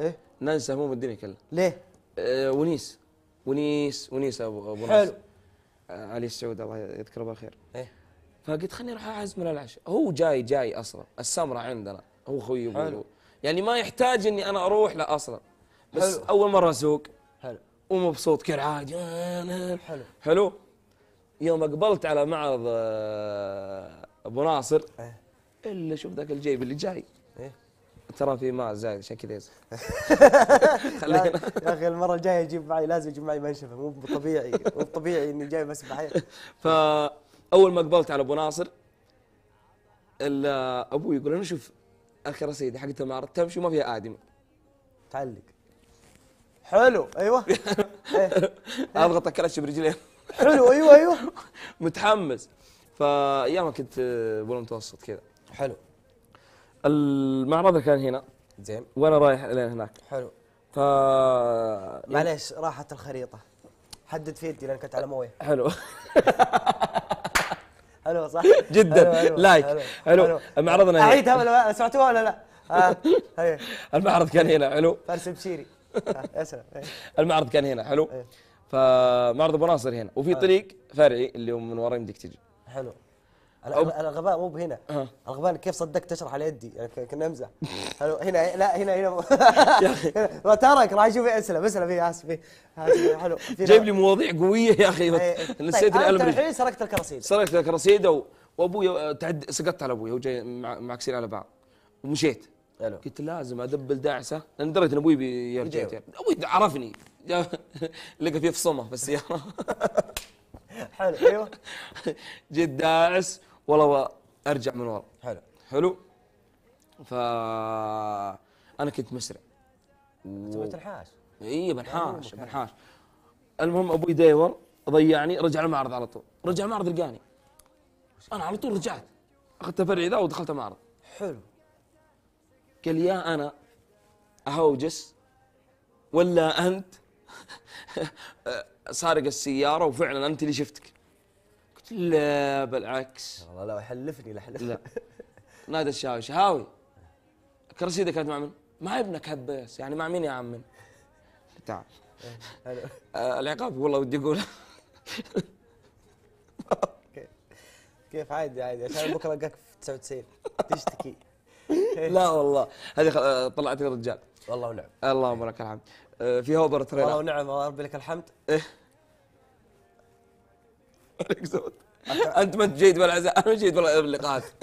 ايه ننسى هموم الدنيا كلها ليه؟ آه، ونيس ونيس ونيس ابو ابو حلو آه، علي السعود الله يذكره بالخير ايه فقلت خليني اروح اعزمه للعشاء هو جاي جاي اصلا السمره عندنا هو اخوي حلو يعني ما يحتاج اني انا اروح له اصلا بس حلو. اول مره اسوق حلو ومبسوط كذا عادي حلو حلو يوم اقبلت على معرض آه، ابو ناصر ايه الا شوف ذاك الجيب اللي جاي ايه ترى في ماء زايد عشان كذا يزف خلينا يا اخي المره الجايه اجيب معي لازم يجيب معي منشفه مو طبيعي مو طبيعي اني جاي بس بحير فاول ما قبلت على ابو ناصر ابوي يقول انا شوف اخي رصيدي حقت المعرض تمشي وما فيها ادمي تعلق حلو ايوه إيه. اضغط اكلش برجلين حلو ايوه ايوه متحمس فايامها كنت آه، متوسط كذا حلو المعرض كان هنا زين وانا رايح لين هناك حلو ف يعني معليش يعني راحت الخريطه حدد في يدي لان كنت على مويه حلو حلو صح جدا لايك حلو, حلو. حلو. معرضنا اعيدها ولا سمعتوها ولا لا آه. المعرض كان هنا حلو فارس بشيري اسلم آه، المعرض كان هنا حلو فمعرض ابو ناصر هنا وفي طريق فرعي اللي هو من ورا يمديك تجي حلو الغباء مو بهنا أه. الغباء كيف صدقت تشرح على يدي يعني كنا امزح هنا لا هنا هنا ترك راح اشوف اسلم اسلم فيه اسف حلو جايب لي مواضيع قويه يا اخي إيه، إيه. نسيت طيب، الالم الحين سرقت الكراسيد سرقت الكراسيد وابوي آه، تعد سقطت على ابوي وجاي مع كسير على بعض ومشيت حلو قلت لازم ادبل داعسه لان دريت ان ابوي بيرجع ابوي عرفني لقى فيه في صمه حلو ايوه جيت داعس والله ارجع من ورا حلو حلو ف انا كنت مسرع و... انت إيه، يعني بنحاش اي بنحاش بنحاش المهم ابوي ديور ضيعني رجع المعرض على طول رجع المعرض لقاني انا على طول رجعت اخذت فرعي ذا ودخلت المعرض حلو قال لي يا انا اهوجس ولا انت سارق السياره وفعلا انت اللي شفتك لا بالعكس والله لو يحلفني لحلف لا نادى الشاوي شهاوي كرسي ده كانت مع من؟ مع ابنك هبس يعني مع مين يا عم؟ تعال آه، العقاب والله ودي اقولها كيف عادي عادي عشان بكره القاك في 99 تشتكي لا والله هذه آه، طلعت الرجال والله ونعم اللهم لك الحمد آه، في هوبر تريلا والله ونعم ربي لك الحمد إيه. انت ما انت جيد بالعزاء انا جيد باللقاءات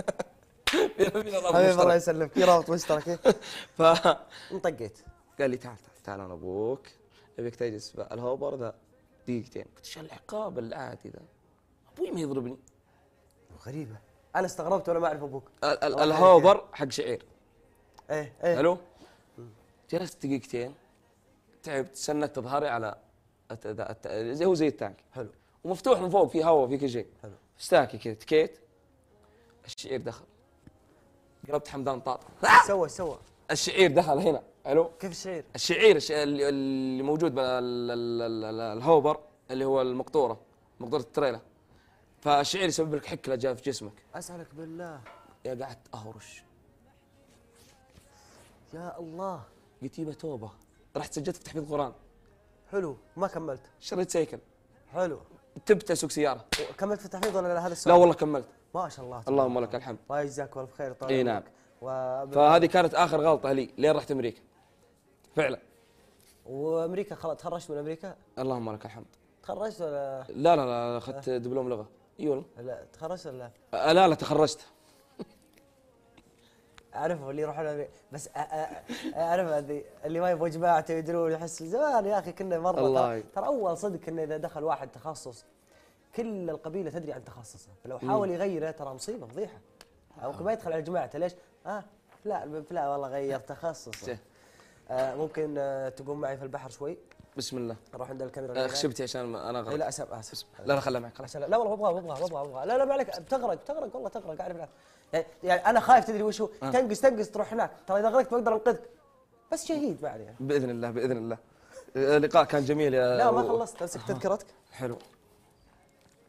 حبيبي الله يسلمك في رابط مشترك إيه. ف انطقيت قال لي تعال تعال تعال انا ابوك ابيك تجلس الهوبر ذا دقيقتين قلت ايش العقاب العادي ذا ابوي ما يضربني غريبه انا استغربت وانا ما اعرف ابوك الهوبر حق شعير ايه ايه الو جلست دقيقتين تعبت سندت ظهري على هو زي التانك حلو ومفتوح من فوق في هواء في كل شيء حلو استاكي كذا تكيت الشعير دخل قربت حمدان طاط سوى سوى الشعير دخل هنا الو كيف الشعير؟ الشعير اللي موجود الهوبر اللي هو المقطوره مقطوره التريلا فالشعير يسبب لك حكله جاء في جسمك اسالك بالله يا قعدت اهرش يا الله قلت يبا توبه رحت سجلت في تحفيظ قران حلو ما كملت شريت سيكل حلو تبت اسوق سياره كملت في التحفيظ ولا هذا السؤال؟ لا والله كملت ما شاء الله اللهم لك الحمد الله يجزاك الف بخير طال اي نعم و... فهذه كانت اخر غلطه لي لين رحت امريكا فعلا وامريكا خلاص تخرجت من امريكا؟ اللهم لك الحمد تخرجت ولا لا لا لا اخذت دبلوم لغه اي والله لا تخرجت ولا لا لا تخرجت اعرفه اللي يروحون بس اعرف هذه اللي ما يبغى جماعته يدرون يحس زمان يا اخي كنا مره ترى اول صدق انه اذا دخل واحد تخصص كل القبيله تدري عن تخصصه فلو حاول يغيره ترى مصيبه فضيحه او آه. ما يدخل على جماعته ليش؟ اه لا لا والله غير تخصصه آه ممكن آه تقوم معي في البحر شوي بسم الله نروح عند الكاميرا أه، خشبتي عشان انا إيه، غلط لا اسف اسف لا لا خلها معك خلاص لا والله ابغى ابغى ابغى ابغى لا لا ما عليك بتغرق تغرق والله تغرق اعرف يعني،, يعني, انا خايف تدري وش هو أه. تنقص تنقص تروح هناك ترى اذا غرقت بقدر انقذك بس شهيد بعد يعني باذن الله باذن الله اللقاء أه، كان جميل يا لا ما خلصت امسك تذكرتك حلو